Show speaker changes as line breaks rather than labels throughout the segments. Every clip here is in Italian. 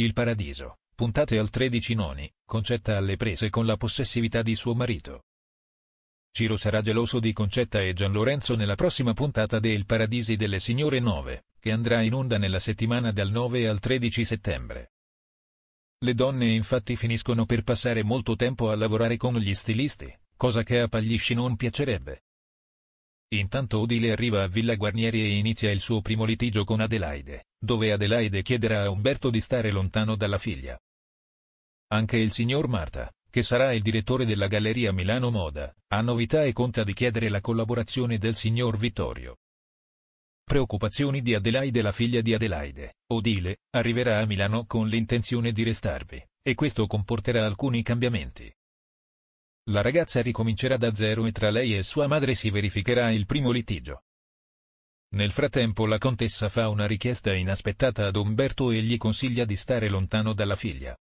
Il paradiso, puntate al 13 noni, Concetta alle prese con la possessività di suo marito. Ciro sarà geloso di Concetta e Gian Lorenzo nella prossima puntata de del Paradisi delle Signore 9, che andrà in onda nella settimana dal 9 al 13 settembre. Le donne infatti finiscono per passare molto tempo a lavorare con gli stilisti, cosa che a Paglisci non piacerebbe. Intanto Odile arriva a Villa Guarnieri e inizia il suo primo litigio con Adelaide, dove Adelaide chiederà a Umberto di stare lontano dalla figlia. Anche il signor Marta, che sarà il direttore della Galleria Milano Moda, ha novità e conta di chiedere la collaborazione del signor Vittorio. Preoccupazioni di Adelaide La figlia di Adelaide, Odile, arriverà a Milano con l'intenzione di restarvi, e questo comporterà alcuni cambiamenti. La ragazza ricomincerà da zero e tra lei e sua madre si verificherà il primo litigio. Nel frattempo la contessa fa una richiesta inaspettata ad Umberto e gli consiglia di stare lontano dalla figlia.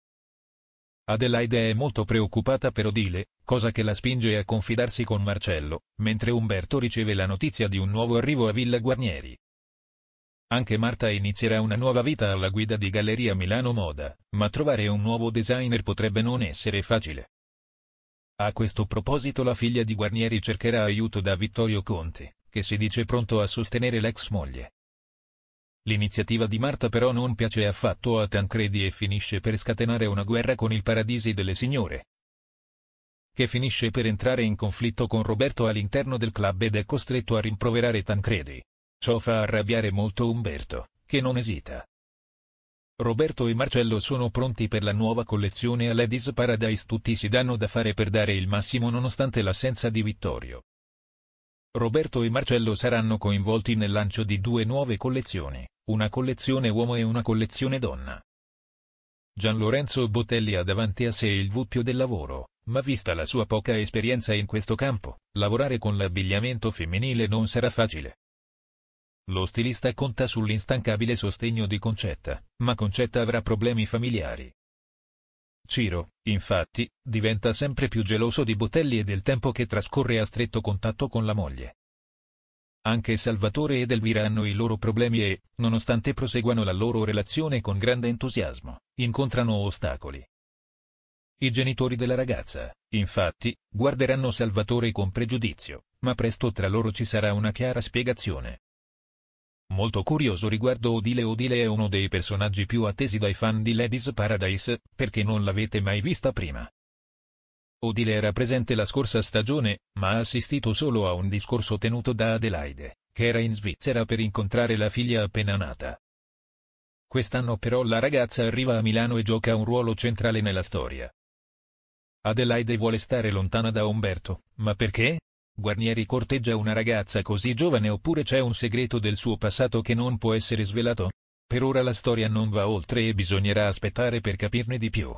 Adelaide è molto preoccupata per Odile, cosa che la spinge a confidarsi con Marcello, mentre Umberto riceve la notizia di un nuovo arrivo a Villa Guarnieri. Anche Marta inizierà una nuova vita alla guida di Galleria Milano Moda, ma trovare un nuovo designer potrebbe non essere facile. A questo proposito la figlia di Guarnieri cercherà aiuto da Vittorio Conti, che si dice pronto a sostenere l'ex moglie. L'iniziativa di Marta però non piace affatto a Tancredi e finisce per scatenare una guerra con il Paradisi delle Signore, che finisce per entrare in conflitto con Roberto all'interno del club ed è costretto a rimproverare Tancredi. Ciò fa arrabbiare molto Umberto, che non esita, Roberto e Marcello sono pronti per la nuova collezione a Ladies Paradise tutti si danno da fare per dare il massimo nonostante l'assenza di Vittorio. Roberto e Marcello saranno coinvolti nel lancio di due nuove collezioni, una collezione uomo e una collezione donna. Gian Lorenzo Bottelli ha davanti a sé il vuppio del lavoro, ma vista la sua poca esperienza in questo campo, lavorare con l'abbigliamento femminile non sarà facile. Lo stilista conta sull'instancabile sostegno di Concetta, ma Concetta avrà problemi familiari. Ciro, infatti, diventa sempre più geloso di Botelli e del tempo che trascorre a stretto contatto con la moglie. Anche Salvatore ed Elvira hanno i loro problemi e, nonostante proseguano la loro relazione con grande entusiasmo, incontrano ostacoli. I genitori della ragazza, infatti, guarderanno Salvatore con pregiudizio, ma presto tra loro ci sarà una chiara spiegazione molto curioso riguardo Odile Odile è uno dei personaggi più attesi dai fan di Ladies Paradise, perché non l'avete mai vista prima. Odile era presente la scorsa stagione, ma ha assistito solo a un discorso tenuto da Adelaide, che era in Svizzera per incontrare la figlia appena nata. Quest'anno però la ragazza arriva a Milano e gioca un ruolo centrale nella storia. Adelaide vuole stare lontana da Umberto, ma perché? Guarnieri corteggia una ragazza così giovane oppure c'è un segreto del suo passato che non può essere svelato? Per ora la storia non va oltre e bisognerà aspettare per capirne di più.